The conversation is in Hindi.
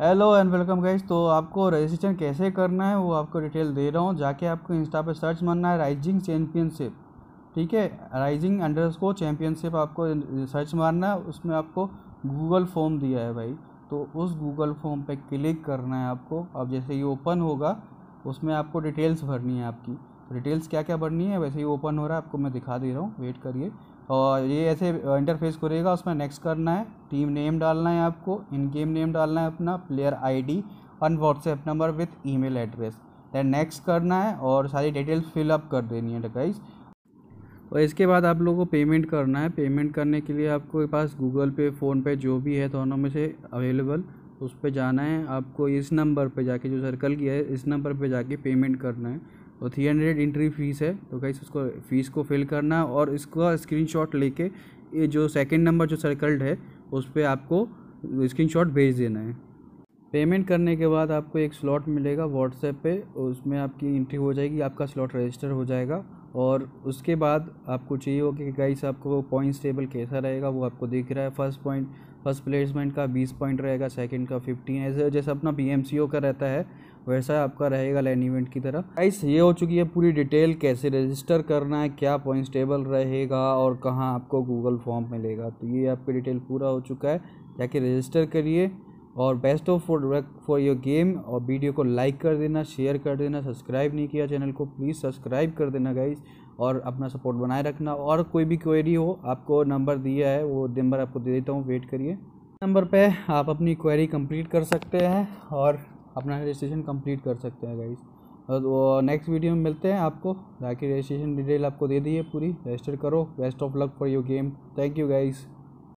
हेलो एंड वेलकम गाइज तो आपको रजिस्ट्रेशन कैसे करना है वो आपको डिटेल दे रहा हूँ जाके आपको इंस्टा पे सर्च मारना है राइजिंग चैम्पियनशिप ठीक है राइजिंग अंडर स्को चैम्पियनशिप आपको सर्च मारना है उसमें आपको गूगल फॉर्म दिया है भाई तो उस गूगल फॉर्म पे क्लिक करना है आपको अब जैसे ये ओपन होगा उसमें आपको डिटेल्स भरनी है आपकी डिटेल्स क्या क्या बढ़नी है वैसे ही ओपन हो रहा है आपको मैं दिखा दे रहा हूँ वेट करिए और ये ऐसे इंटरफेस करेगा उसमें नेक्स्ट करना है टीम नेम डालना है आपको इन गेम नेम डालना है अपना प्लेयर आईडी और WhatsApp number with email address then next करना है और सारी डिटेल्स फिलअप कर देनी है गाइज़ और इसके बाद आप लोगों को पेमेंट करना है पेमेंट करने के लिए आपको पास गूगल पे फ़ोनपे जो भी है दोनों में से अवेलेबल उस पर जाना है आपको इस नंबर पे जाके जो सर्कल किया है इस नंबर पे जाके पेमेंट करना है और थ्री हंड्रेड इंट्री फीस है तो गाइस उसको फीस को फिल करना और इसका स्क्रीनशॉट लेके ये जो सेकंड नंबर जो सर्कल्ड है उस पर आपको स्क्रीनशॉट भेज देना है पेमेंट करने के बाद आपको एक स्लॉट मिलेगा व्हाट्सएप पे उसमें आपकी इंट्री हो जाएगी आपका स्लॉट रजिस्टर हो जाएगा और उसके बाद आपको चाहिए होगा कि गाइस आपको पॉइंट्स टेबल कैसा रहेगा वो आपको दिख रहा है फर्स्ट पॉइंट फर्स्ट प्लेसमेंट का बीस पॉइंट रहेगा सेकेंड का फिफ्टीन ऐसे जैसे अपना पी का रहता है वैसा आपका रहेगा लाइन इवेंट की तरह गाइस ये हो चुकी है पूरी डिटेल कैसे रजिस्टर करना है क्या पॉइंट्स टेबल रहेगा और कहाँ आपको गूगल फॉर्म मिलेगा तो ये आपका डिटेल पूरा हो चुका है जाके रजिस्टर करिए और best of for work for your game और वीडियो को लाइक कर देना शेयर कर देना सब्सक्राइब नहीं किया चैनल को प्लीज़ सब्सक्राइब कर देना गाइज और अपना सपोर्ट बनाए रखना और कोई भी क्वेरी हो आपको नंबर दिया है वो नंबर आपको दे देता हूँ वेट करिए नंबर पे आप अपनी क्वेरी कंप्लीट कर सकते हैं और अपना रजिस्ट्रेशन कंप्लीट कर सकते हैं गाइज़ और नेक्स्ट वीडियो में मिलते हैं आपको बाकी रजिस्ट्रेशन डिटेल आपको दे दी है पूरी रजिस्टर करो best of luck for your game thank you guys